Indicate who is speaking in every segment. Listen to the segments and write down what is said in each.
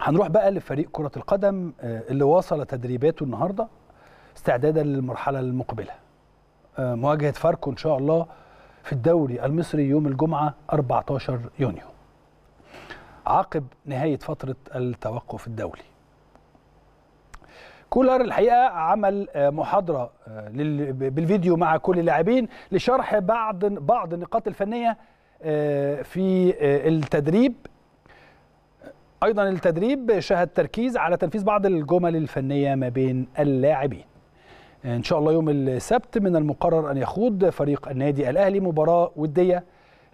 Speaker 1: هنروح بقى لفريق كرة القدم آه، اللي واصل تدريباته النهارده استعدادا للمرحلة المقبلة آه، مواجهة فاركو إن شاء الله في الدوري المصري يوم الجمعة 14 يونيو عقب نهاية فترة التوقف الدولي كولر الحقيقة عمل آه، محاضرة بالفيديو مع كل اللاعبين لشرح بعض بعض النقاط الفنية في التدريب أيضا التدريب شهد تركيز على تنفيذ بعض الجمل الفنية ما بين اللاعبين إن شاء الله يوم السبت من المقرر أن يخوض فريق النادي الأهلي مباراة ودية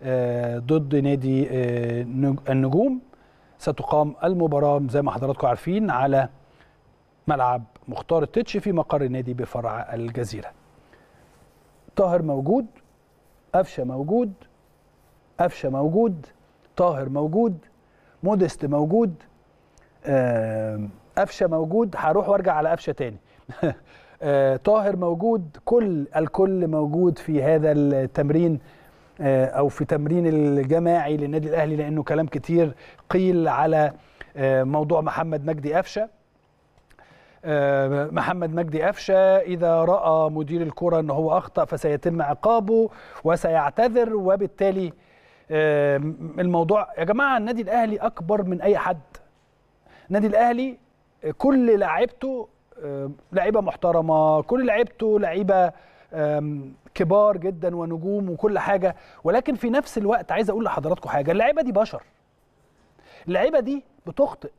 Speaker 1: آه، ضد نادي آه، النجوم ستقام المباراة زي ما حضراتكم عارفين على ملعب مختار التتش في مقر النادي بفرع الجزيرة طاهر موجود قفشه موجود قفشه موجود طاهر موجود مودست موجود آه، قفشه موجود هروح وارجع على قفشه تاني آه، طاهر موجود كل الكل موجود في هذا التمرين آه، او في تمرين الجماعي للنادي الاهلي لانه كلام كتير قيل على موضوع محمد مجدي قفشه محمد مجدي قفشه اذا راى مدير الكره أنه هو اخطا فسيتم عقابه وسيعتذر وبالتالي آه، الموضوع يا جماعه النادي الاهلي اكبر من اي حد النادي الاهلي آه، كل لعيبته آه، لعيبه محترمه كل لعيبته لعيبه كبار جدا ونجوم وكل حاجه ولكن في نفس الوقت عايز اقول لحضراتكم حاجه اللعيبه دي بشر اللعيبه دي بتخطئ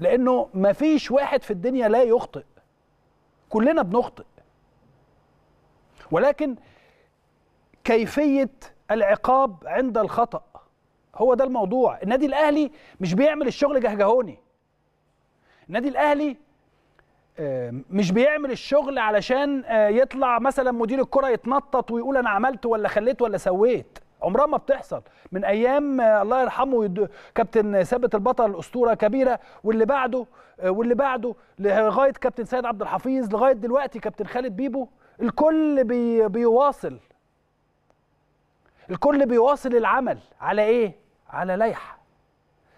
Speaker 1: لانه مفيش واحد في الدنيا لا يخطئ كلنا بنخطئ ولكن كيفيه العقاب عند الخطأ هو ده الموضوع النادي الأهلي مش بيعمل الشغل جهجهوني النادي الأهلي آه، مش بيعمل الشغل علشان آه، يطلع مثلا مدير الكرة يتنطط ويقول أنا عملت ولا خليت ولا سويت عمرها ما بتحصل من ايام آه، الله يرحمه كابتن ثابت البطل الاسطوره كبيره واللي بعده واللي بعده لغايه كابتن سيد عبد الحفيظ لغايه دلوقتي كابتن خالد بيبو الكل بي بيواصل الكل بيواصل العمل على ايه على لائحه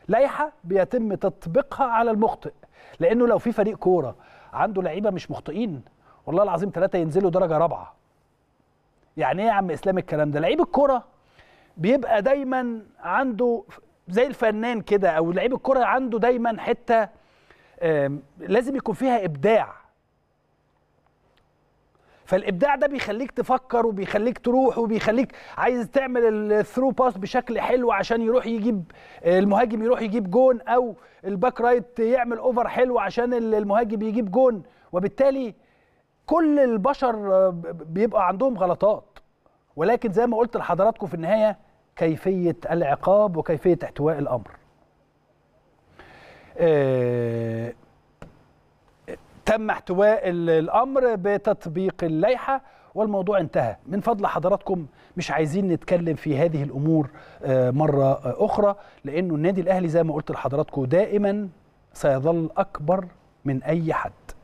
Speaker 1: لائحه بيتم تطبيقها على المخطئ لانه لو في فريق كوره عنده لعيبه مش مخطئين والله العظيم ثلاثه ينزلوا درجه رابعه يعني ايه يا عم اسلام الكلام ده لعيب الكوره بيبقى دايما عنده زي الفنان كده او لعيب الكوره عنده دايما حته لازم يكون فيها ابداع فالابداع ده بيخليك تفكر وبيخليك تروح وبيخليك عايز تعمل الثرو باس بشكل حلو عشان يروح يجيب المهاجم يروح يجيب جون او الباك رايت يعمل اوفر حلو عشان المهاجم يجيب جون وبالتالي كل البشر بيبقى عندهم غلطات ولكن زي ما قلت لحضراتكم في النهايه كيفيه العقاب وكيفيه احتواء الامر. آه، تم احتواء الامر بتطبيق اللائحه والموضوع انتهى من فضل حضراتكم مش عايزين نتكلم في هذه الامور آه، مره آه، اخرى لانه النادي الاهلي زي ما قلت لحضراتكم دائما سيظل اكبر من اي حد